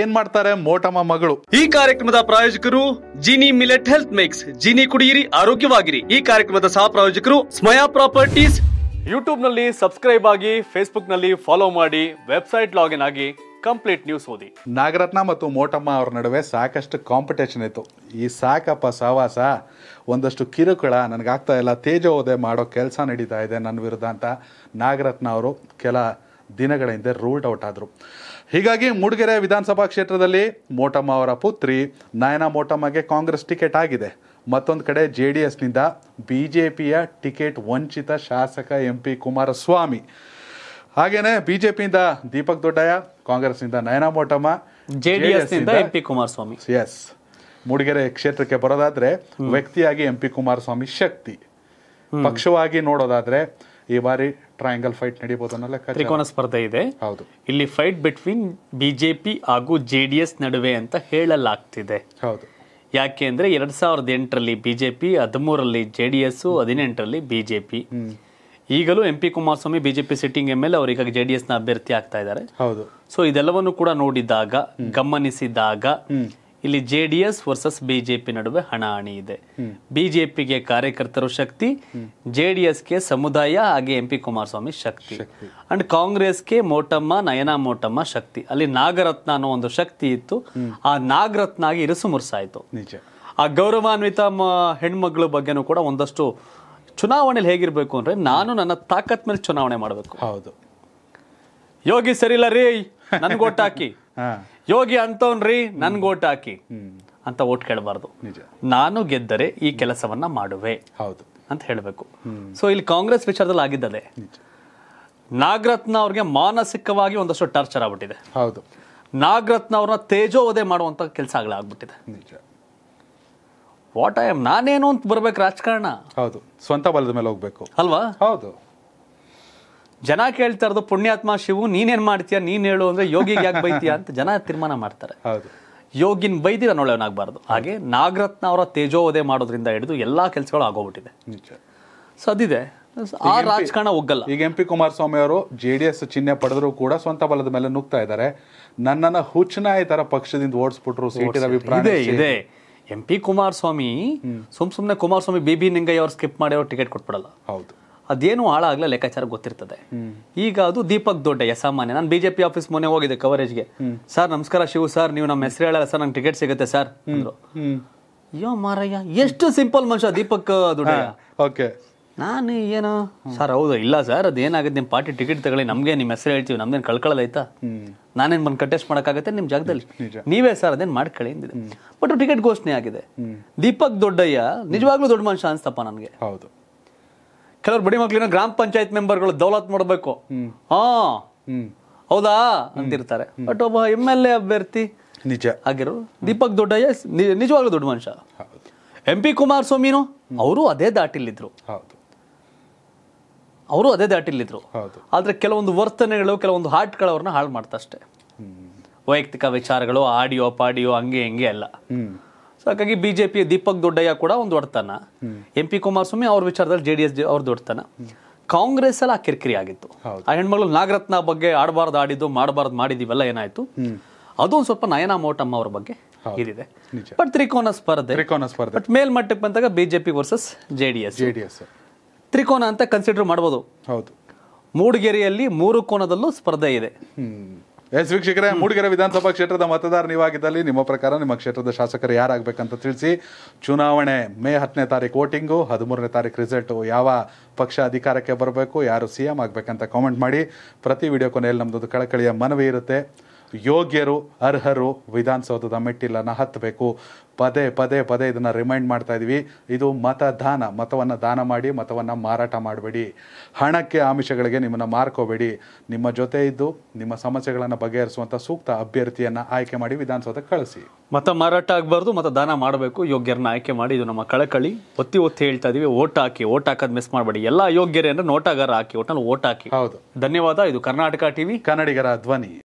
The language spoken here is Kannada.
ಏನ್ ಮಾಡ್ತಾರೆ ಮೋಟಮ್ಮ ಮಗಳು ಈ ಕಾರ್ಯಕ್ರಮದ ಪ್ರಾಯೋಜಕರು Gini millet health mix Gini ಕುಡಿಯಿರಿ ಆರೋಗ್ಯವಾಗಿರಿ ಈ ಕಾರ್ಯಕ್ರಮದ ಸಹ ಪ್ರಾಯೋಜಕರು ಸ್ಮಯಾ ಪ್ರಾಪರ್ಟೀಸ್ ಯೂಟ್ಯೂಬ್ ನಲ್ಲಿ ಸಬ್ಸ್ಕ್ರೈಬ್ ಆಗಿ ಫೇಸ್ಬುಕ್ ನಲ್ಲಿ ಫಾಲೋ ಮಾಡಿ ವೆಬ್ಸೈಟ್ ಲಾಗಿನ್ ಆಗಿ ಕಂಪ್ಲೀಟ್ ನ್ಯೂಸ್ ಓದಿ ನಾಗರತ್ನ ಮತ್ತು ಮೋಟಮ್ಮ ಅವರ ನಡುವೆ ಸಾಕಷ್ಟು ಕಾಂಪಿಟೇಷನ್ ಇತ್ತು ಈ ಸಾಕಪ್ಪ ಸಹವಾಸ ಒಂದಷ್ಟು ಕಿರುಕುಳ ನನಗಾಗ್ತಾ ಇಲ್ಲ ತೇಜೋದೆ ಮಾಡೋ ಕೆಲಸ ನಡೀತಾ ಇದೆ ನನ್ನ ವಿರುದ್ಧ ಅಂತ ನಾಗರತ್ನ ಅವರು ಕೆಲ ದಿನಗಳ ಹಿಂದೆ ರೂಲ್ಡ್ ಔಟ್ ಆದರು ಹೀಗಾಗಿ ಮೂಡಿಗೆರೆ ವಿಧಾನಸಭಾ ಕ್ಷೇತ್ರದಲ್ಲಿ ಮೋಟಮ್ಮ ಅವರ ಪುತ್ರಿ ನಯನ ಮೋಟಮ್ಮಗೆ ಕಾಂಗ್ರೆಸ್ ಟಿಕೆಟ್ ಆಗಿದೆ ಮತ್ತೊಂದು ಕಡೆ ಜೆ ಡಿ ಎಸ್ನಿಂದ ಬಿ ಜೆ ಪಿಯ ಟಿಕೆಟ್ ವಂಚಿತ ಶಾಸಕ ಎಂ ಪಿ ಕುಮಾರಸ್ವಾಮಿ ಹಾಗೇನೆ ಬಿಜೆಪಿಯಿಂದ ದೀಪಕ್ ದೊಡ್ಡಯ್ಯ ಕಾಂಗ್ರೆಸ್ನಿಂದ ನಯನ ಮೋಟಮ್ಮ ಜೆ ಡಿ ಎಸ್ನಿಂದ M P Kumaraswamy S Mudigere ಕ್ಷೇತ್ರಕ್ಕೆ ಬರೋದಾದ್ರೆ ವ್ಯಕ್ತಿಯಾಗಿ ಎಂ ಪಿ ಕುಮಾರಸ್ವಾಮಿ ಶಕ್ತಿ ಪಕ್ಷವಾಗಿ ನೋಡೋದಾದ್ರೆ ಈ ಬಾರಿ ಟ್ರಯಾಂಗಲ್ ಫೈಟ್ ನಡೀಬಹುದು ಅನ್ನೋ ಲೆಕ್ಕ ತ್ರಿಕೋನ ಸ್ಪರ್ಧೆ ಇದೆ ಹೌದು ಇಲ್ಲಿ ಫೈಟ್ ಬಿಟ್ವೀನ್ ಬಿಜೆಪಿ ಹಾಗೂ ಜೆ ನಡುವೆ ಅಂತ ಹೇಳಲಾಗ್ತಿದೆ ಹೌದು ಯಾಕೆ ಅಂದ್ರೆ ಎರಡ್ ಸಾವಿರದ ಎಂಟರಲ್ಲಿ ಬಿಜೆಪಿ ಹದಿಮೂರಲ್ಲಿ ಜೆ ಡಿ ಎಸ್ ಹದಿನೆಂಟರಲ್ಲಿ ಬಿಜೆಪಿ ಈಗಲೂ M P Kumaraswamy BJP sitting M L ಅವರಿಗಾಗಿ ಜೆ ಡಿ ನ ಅಭ್ಯರ್ಥಿ ಆಗ್ತಾ ಇದ್ದಾರೆ ಹೌದು ಸೊ ಇದೆಲ್ಲವನ್ನು ಕೂಡ ನೋಡಿದಾಗ ಗಮನಿಸಿದಾಗ ಇಲ್ಲಿ J D S versus BJP ನಡುವೆ ಹಣಾಹಣಿ ಇದೆ ಬಿಜೆಪಿಗೆ ಕಾರ್ಯಕರ್ತರು ಶಕ್ತಿ ಜೆ ಡಿ ಎಸ್ಗೆ ಸಮುದಾಯ ಹಾಗೆ ಎಂ ಪಿ ಕುಮಾರಸ್ವಾಮಿ ಶಕ್ತಿ ಅಂಡ್ ಕಾಂಗ್ರೆಸ್ಗೆ ಮೋಟಮ್ಮ ನಯನ ಮೋಟಮ್ಮ ಶಕ್ತಿ ಅಲ್ಲಿ ನಾಗರತ್ನ ಅನ್ನೋ ಒಂದು ಶಕ್ತಿ ಇತ್ತು ಆ ನಾಗರತ್ನಾಗಿ ಇರಿಸು ನಿಜ ಆ ಗೌರವಾನ್ವಿತ ಹೆಣ್ಮಗಳ ಬಗ್ಗೆನೂ ಕೂಡ ಒಂದಷ್ಟು ಚುನಾವಣೆಯಲ್ಲಿ ಹೇಗಿರಬೇಕು ಅಂದ್ರೆ ನಾನು ನನ್ನ ತಾಕತ್ ಮೇಲೆ ಚುನಾವಣೆ ಮಾಡಬೇಕು ಹೌದು ಯೋಗಿ ಸರಿಲ್ಲ ರೀ ಹಾ ಯೋಗಿ ಅಂತವನ್ರಿ ನನ್ಗೆ ಓಟ್ ಹಾಕಿ ಅಂತ ಓಟ್ ಕೇಳಬಾರ್ದು ನಾನು ಗೆದ್ದರೆ ಈ ಕೆಲಸವನ್ನ ಮಾಡುವೆ ಹೌದು ಅಂತ ಹೇಳಬೇಕು ಸೊ ಇಲ್ಲಿ ಕಾಂಗ್ರೆಸ್ ವಿಚಾರದಲ್ಲಿ ಆಗಿದ್ದದೆ ನಾಗರತ್ನ ಅವ್ರಿಗೆ ಮಾನಸಿಕವಾಗಿ ಒಂದಷ್ಟು ಟಾರ್ಚರ್ ಆಗ್ಬಿಟ್ಟಿದೆ ಹೌದು ನಾಗರತ್ನ ಅವ್ರನ್ನ ತೇಜೋವಧೆ ಮಾಡುವಂತ ಕೆಲಸಗಳಾಗ್ಬಿಟ್ಟಿದೆ ವಾಟ್ ಐ ಆಮ್ ನಾನೇನು ಅಂತ ಬರ್ಬೇಕು ರಾಜಕಾರಣ ಹೌದು ಸ್ವಂತ ಬಲದ ಮೇಲೆ ಹೋಗ್ಬೇಕು ಅಲ್ವಾ ಹೌದು ಜನ ಕೇಳ್ತಾ ಇರೋದು ಪುಣ್ಯಾತ್ಮ ಶಿವು ನೀನೇನ್ ಮಾಡ್ತೀಯ ನೀನ್ ಹೇಳು ಅಂದ್ರೆ ಯೋಗಿಗೆ ಯಾಕೆ ಬೈತೀಯ ಅಂತ ಜನ ತೀರ್ಮಾನ ಮಾಡ್ತಾರೆ ಯೋಗಿನ್ ಬೈದಿ ನನ್ನೊಳವನಾಗಬಾರ್ದು ಹಾಗೆ ನಾಗರತ್ನ ಅವರ ತೇಜೋವಧೆ ಮಾಡೋದ್ರಿಂದ ಹಿಡಿದು ಎಲ್ಲಾ ಕೆಲಸಗಳು ಆಗೋಗ್ಬಿಟ್ಟಿದೆ ಸೊ ಅದಿದೆ ಆ ರಾಜಕಾರಣ ಒಗ್ಗಲ್ಲ ಈಗ ಎಂ ಪಿ ಕುಮಾರಸ್ವಾಮಿ ಅವರು ಜೆ ಡಿ ಎಸ್ ಚಿಹ್ನೆ ಪಡೆದ್ರು ಕೂಡ ಸ್ವಂತ ಬಲದ ಮೇಲೆ ನುಗ್ತಾ ಇದ್ದಾರೆ ನನ್ನನ್ನ ಹುಚ್ಚನ ತರ ಪಕ್ಷದಿಂದ ಓಡಿಸ್ಬಿಟ್ರು ಸೀಟಿನ ಅಭಿಪ್ರಾಯ ಇದೆ ಎಂ ಪಿ ಕುಮಾರಸ್ವಾಮಿ ಸುಮ್ ಸುಮ್ನೆ ಕುಮಾರಸ್ವಾಮಿ ಬಿ ಬಿ ನಿಂಗಯ್ಯ ಅವ್ರು ಸ್ಕಿಪ್ ಮಾಡಿ ಅವ್ರು ಟಿಕೆಟ್ ಕೊಟ್ಬಿಡಲ್ಲ ಹೌದು ಅದೇನು ಹಾಳಾಗ್ಲ ಲೆಕ್ಕಾಚಾರ ಗೊತ್ತಿರ್ತದೆ ಈಗ ಅದು ದೀಪಕ್ ದೊಡ್ಡಯ್ಯ ಸಾಮಾನ್ಯ ನಾನು ಬಿಜೆಪಿ ಆಫೀಸ್ ಮೊನ್ನೆ ಹೋಗಿದ್ದೆ ಕವರೇಜ್ಗೆ ಸರ್ ನಮಸ್ಕಾರ ಶಿವ ಸರ್ ನೀವು ನಮ್ಮ ಹೆಸರು ಹೇಳಲ್ಲ ಸರ್ ನಂಗೆ ಟಿಕೆಟ್ ಸಿಗುತ್ತೆ ಸರ್ ಅಯ್ಯೋ ಮಾರಯ್ಯ ಎಷ್ಟು ಸಿಂಪಲ್ ಮನುಷ್ಯ ದೀಪಕ್ ದೊಡ್ಡಯ್ಯ ಓಕೆ ನಾನು ಏನು ಸರ್ ಹೌದು ಇಲ್ಲ ಸರ್ ಅದೇನಾಗುತ್ತೆ ನಿಮ್ಮ ಪಾರ್ಟಿ ಟಿಕೆಟ್ ತಗೊಳ್ಳಿ ನಮಗೆ ನಿಮ್ಮ ಹೆಸರು ಹೇಳ್ತೀವಿ ನಮ್ದೇನು ಕಳ್ಕೊಳ್ಳೋದೈತಾ ನಾನೇನು ಬಂದು ಕಂಟೆಸ್ಟ್ ಮಾಡೋಕ್ಕಾಗತ್ತೆ ನಿಮ್ಮ ಜಾಗದಲ್ಲಿ ನೀವೇ ಸರ್ ಅದೇನು ಮಾಡ್ಕೊಳ್ಳಿ ಅಂದಿದೆ ಬಟ್ ಟಿಕೆಟ್ ಘೋಷಣೆ ಆಗಿದೆ ದೀಪಕ್ ದೊಡ್ಡಯ್ಯ ನಿಜವಾಗ್ಲೂ ದೊಡ್ಡ ಮನುಷ್ಯ ಅನಿಸ್ತಪ್ಪ ನನಗೆ ಹೌದು ಕೆಲವ್ರು ಬಡಿ ಮಕ್ಳಿನ ಗ್ರಾಮ ಪಂಚಾಯತ್ ಮೆಂಬರ್ಗಳು ದೌಲತ್ ಮಾಡಬೇಕು ಹಾ ಹೌದಾ ಅಂತಿರ್ತಾರೆ ಬಟ್ ಒಬ್ಬ ಎಮ್ ಎಲ್ ಎ ಅಭ್ಯರ್ಥಿ ನಿಜ ಆಗಿರೋ ದೀಪಕ್ ದೊಡ್ಡಯ್ಯ ನಿಜವಾಗ್ಲೂ ದೊಡ್ಡ ಮನುಷ್ಯ ಎಂ ಪಿ ಕುಮಾರಸ್ವಾಮಿನು ಅವರು ಅದೇ ದಾಟಿಲ್ಲಿದ್ರು ಅವರು ಅದೇ ಹೌದು ಆದ್ರೆ ಕೆಲವೊಂದು ವರ್ತನೆಗಳು ಕೆಲವೊಂದು ಹಾಟ್ಗಳು ಅವ್ರನ್ನ ಹಾಳು ಮಾಡ್ತಾ ಅಷ್ಟೇ ವೈಯಕ್ತಿಕ ವಿಚಾರಗಳು ಆಡಿಯೋ ಪಾಡಿಯೋ ಹಂಗೆ ಹಿಂಗೆ ಅಲ್ಲ ಸೊ ಹಾಗಾಗಿ ಬಿ ಜೆ ದೀಪಕ್ ದೊಡ್ಡಯ್ಯ ಕೂಡ ಒಂದು ಒಡ್ತಾನ ಎಂ ಪಿ ಕುಮಾರಸ್ವಾಮಿ ಅವ್ರ ವಿಚಾರದಲ್ಲಿ ಜೆ ಡಿ ಎಸ್ ಅವ್ರದ್ದು ಒಡ್ತಾನ ಕಾಂಗ್ರೆಸ್ ಅಲ್ಲಿ ಆ ಕಿರಿಕಿರಿ ಆಗಿತ್ತು ಆ ಹೆಣ್ಮಗಳು ನಾಗರತ್ನ ಬಗ್ಗೆ ಆಡಬಾರ್ದು ಆಡಿದ್ದು ಮಾಡಬಾರ್ದು ಮಾಡಿದಿವೆಲ್ಲ ಏನಾಯ್ತು ಅದೊಂದು ಸ್ವಲ್ಪ ನಯನ ಮೋಟಮ್ಮ ಅವ್ರ ಬಗ್ಗೆ ಇದಿದೆ ಬಟ್ ತ್ರಿಕೋನ ಸ್ಪರ್ಧೆ ತ್ರಿಕೋನ ಸ್ಪರ್ಧೆ ಬಟ್ ಮೇಲ್ಮಟ್ಟಕ್ಕೆ ಬಂದಾಗ BJP versus J JDS J D S ತ್ರಿಕೋನ ಅಂತ ಕನ್ಸಿಡರ್ ಮಾಡ್ಬೋದು ಹೌದು ಮೂಡಿಗೆರೆಯಲ್ಲಿ ಮೂರು ಕೋನದಲ್ಲೂ ಸ್ಪರ್ಧೆ ಇದೆ ಎಸ್ ವೀಕ್ಷಕರೇ ಮೂಡಿಗೆರೆ ವಿಧಾನಸಭಾ ಕ್ಷೇತ್ರದ ಮತದಾರ ನೀವಾಗಿದ್ದಲ್ಲಿ ನಿಮ್ಮ ಪ್ರಕಾರ ನಿಮ್ಮ ಕ್ಷೇತ್ರದ ಶಾಸಕರು ಯಾರಾಗಬೇಕಂತ ತಿಳಿಸಿ ಚುನಾವಣೆ ಮೇ ಹತ್ತನೇ ತಾರೀಕು ವೋಟಿಂಗು ಹದಿಮೂರನೇ ತಾರೀಕು ರಿಸಲ್ಟು ಯಾವ ಪಕ್ಷ ಅಧಿಕಾರಕ್ಕೆ ಬರಬೇಕು ಯಾರು ಸಿ ಎಂ ಆಗಬೇಕಂತ ಕಾಮೆಂಟ್ ಮಾಡಿ ಪ್ರತಿ ವಿಡಿಯೋ ಕೊನೆಯಲ್ಲಿ ನಮ್ಮದೊಂದು ಕಳಕಳಿಯ ಮನವಿ ಇರುತ್ತೆ ಯೋಗ್ಯರು ಅರ್ಹರು ವಿಧಾನಸೌಧದ ಮೆಟ್ಟಿಲನ್ನು ಹತ್ತಬೇಕು ಪದೇ ಪದೇ ಪದೇ ಇದನ್ನು ರಿಮೈಂಡ್ ಮಾಡ್ತಾ ಇದ್ದೀವಿ ಇದು ಮತದಾನ ಮತವನ್ನು ದಾನ ಮಾಡಿ ಮತವನ್ನು ಮಾರಾಟ ಮಾಡಬೇಡಿ ಹಣಕ್ಕೆ ಆಮಿಷಗಳಿಗೆ ನಿಮ್ಮನ್ನು ಮಾರ್ಕೋಬೇಡಿ ನಿಮ್ಮ ಜೊತೆ ಇದ್ದು ನಿಮ್ಮ ಸಮಸ್ಯೆಗಳನ್ನು ಬಗೆಹರಿಸುವಂಥ ಸೂಕ್ತ ಅಭ್ಯರ್ಥಿಯನ್ನು ಆಯ್ಕೆ ಮಾಡಿ ವಿಧಾನಸೌಧಕ್ಕೆ ಕಳಿಸಿ ಮತ ಮಾರಾಟ ಆಗಬಾರ್ದು ಮತ ದಾನ ಮಾಡಬೇಕು ಯೋಗ್ಯರನ್ನ ಆಯ್ಕೆ ಮಾಡಿ ಇದು ನಮ್ಮ ಕಳಕಳಿ ಒತ್ತಿ ಒತ್ತಿ ಹೇಳ್ತಾ ಇದೀವಿ ಓಟ್ ಹಾಕಿ ಓಟ್ ಹಾಕೋದು ಮಿಸ್ ಮಾಡಬೇಡಿ ಎಲ್ಲ ಯೋಗ್ಯರೇ ಅಂದ್ರೆ ನೋಟಾಗಾರ ಹಾಕಿ ಒಟ್ಟಲ್ಲಿ ಓಟ್ ಹಾಕಿ ಹೌದು ಧನ್ಯವಾದ ಇದು ಕರ್ನಾಟಕ ಟಿವಿ ಕನ್ನಡಿಗರ ಧ್ವನಿ